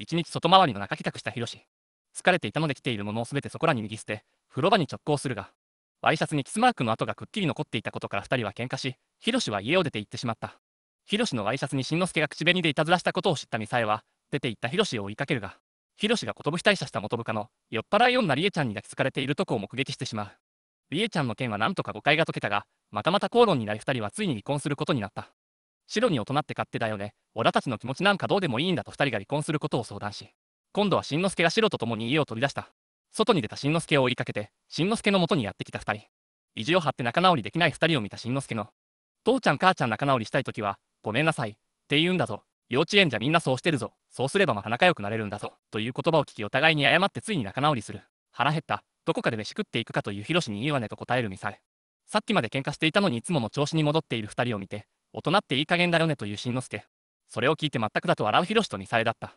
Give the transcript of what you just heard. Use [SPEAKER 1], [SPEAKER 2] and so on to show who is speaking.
[SPEAKER 1] 一日外回りの中帰宅したヒロシ。疲れていたので着ているものをすべてそこらに脱ぎ捨て、風呂場に直行するが、ワイシャツにキスマークの跡がくっきり残っていたことから二人は喧嘩し、ヒロシは家を出て行ってしまった。ヒロシのワイシャツにしんのすけが口紅でいたずらしたことを知ったミサエは、出て行ったヒロシを追いかけるが、ヒロシが寿退社した元部下の酔っ払い女リエちゃんに抱きつかれているとこを目撃してしまう。リエちゃんの件はなんとか誤解が解けたが、またまた口論になり二人はついに離婚することになった。白に大人って勝手だよね。俺たちの気持ちなんかどうでもいいんだと二人が離婚することを相談し、今度はしんのすけが白と共に家を飛び出した。外に出たしんのすけを追いかけて、しんのすけの元にやってきた二人。意地を張って仲直りできない二人を見たしんのすけの、父ちゃん母ちゃん仲直りしたいときは、ごめんなさい、って言うんだぞ。幼稚園じゃみんなそうしてるぞ。そうすればまた仲良くなれるんだぞ。という言葉を聞きお互いに謝ってついに仲直りする。腹減った。どこかで飯食っていくかというヒロシにいいわねと答えるミサイ。さっきまで喧嘩していたのにいつもの調子に戻っている二人を見て、大人っていい加減だよねというしんのすけ。それを聞いて全くだと笑うひろしと二歳だった。